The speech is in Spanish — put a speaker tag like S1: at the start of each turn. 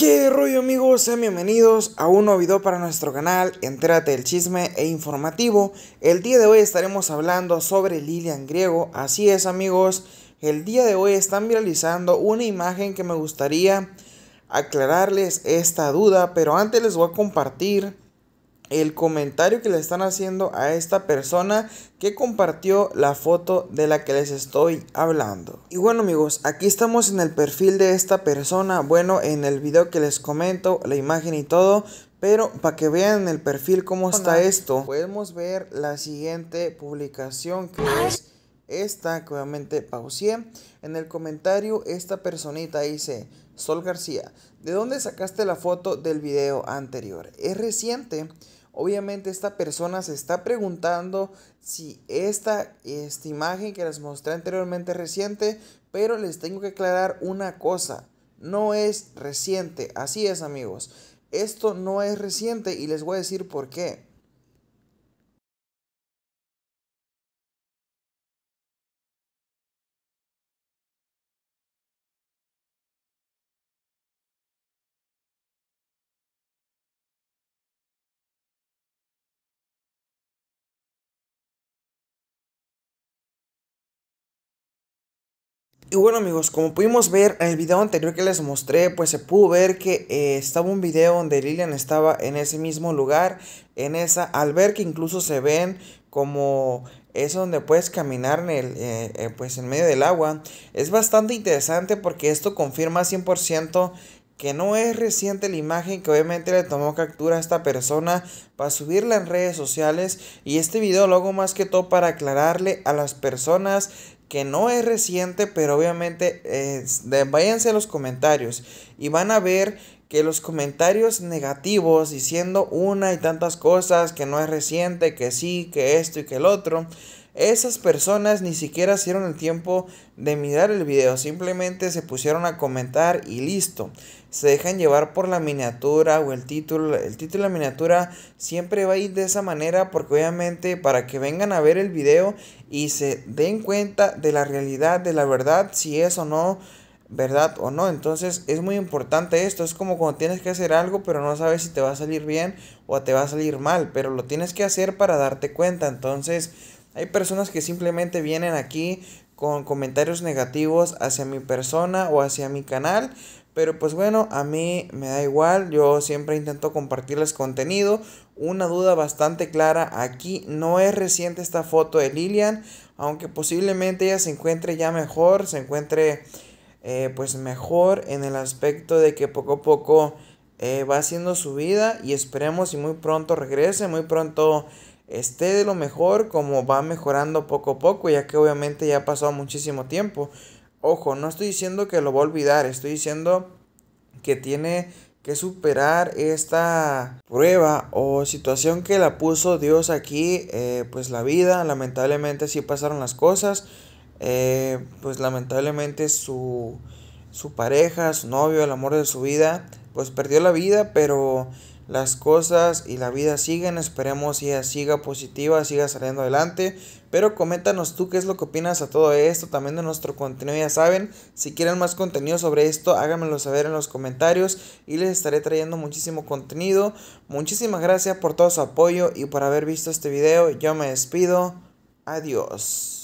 S1: ¿Qué rollo amigos? Sean bienvenidos a un nuevo video para nuestro canal, entérate del chisme e informativo. El día de hoy estaremos hablando sobre Lilian Griego, así es amigos, el día de hoy están viralizando una imagen que me gustaría aclararles esta duda, pero antes les voy a compartir el comentario que le están haciendo a esta persona que compartió la foto de la que les estoy hablando. Y bueno amigos, aquí estamos en el perfil de esta persona, bueno en el video que les comento, la imagen y todo, pero para que vean en el perfil cómo está esto, podemos ver la siguiente publicación que es esta, que obviamente pausé. En el comentario esta personita dice, Sol García, ¿de dónde sacaste la foto del video anterior? Es reciente, Obviamente esta persona se está preguntando si esta, esta imagen que les mostré anteriormente es reciente, pero les tengo que aclarar una cosa, no es reciente, así es amigos, esto no es reciente y les voy a decir por qué. Y bueno amigos, como pudimos ver en el video anterior que les mostré, pues se pudo ver que eh, estaba un video donde Lilian estaba en ese mismo lugar, en esa al ver que incluso se ven como eso donde puedes caminar en el, eh, eh, pues en medio del agua. Es bastante interesante porque esto confirma 100% que no es reciente la imagen que obviamente le tomó captura a esta persona para subirla en redes sociales y este video lo hago más que todo para aclararle a las personas que no es reciente, pero obviamente es váyanse a los comentarios y van a ver que los comentarios negativos diciendo una y tantas cosas, que no es reciente, que sí, que esto y que el otro, esas personas ni siquiera hicieron el tiempo de mirar el video, simplemente se pusieron a comentar y listo. Se dejan llevar por la miniatura o el título. El título de la miniatura siempre va a ir de esa manera porque obviamente para que vengan a ver el video y se den cuenta de la realidad, de la verdad, si es o no verdad o no. Entonces es muy importante esto. Es como cuando tienes que hacer algo, pero no sabes si te va a salir bien o te va a salir mal. Pero lo tienes que hacer para darte cuenta. Entonces hay personas que simplemente vienen aquí con comentarios negativos hacia mi persona o hacia mi canal. Pero pues bueno, a mí me da igual, yo siempre intento compartirles contenido. Una duda bastante clara aquí, no es reciente esta foto de Lilian, aunque posiblemente ella se encuentre ya mejor, se encuentre eh, pues mejor en el aspecto de que poco a poco eh, va haciendo su vida y esperemos y muy pronto regrese, muy pronto esté de lo mejor como va mejorando poco a poco, ya que obviamente ya ha pasado muchísimo tiempo. Ojo, no estoy diciendo que lo va a olvidar, estoy diciendo que tiene que superar esta prueba o situación que la puso Dios aquí, eh, pues la vida, lamentablemente así pasaron las cosas, eh, pues lamentablemente su, su pareja, su novio, el amor de su vida, pues perdió la vida, pero las cosas y la vida siguen. Esperemos ella siga positiva, siga saliendo adelante. Pero coméntanos tú qué es lo que opinas a todo esto, también de nuestro contenido. Ya saben, si quieren más contenido sobre esto, háganmelo saber en los comentarios y les estaré trayendo muchísimo contenido. Muchísimas gracias por todo su apoyo y por haber visto este video. Yo me despido. Adiós.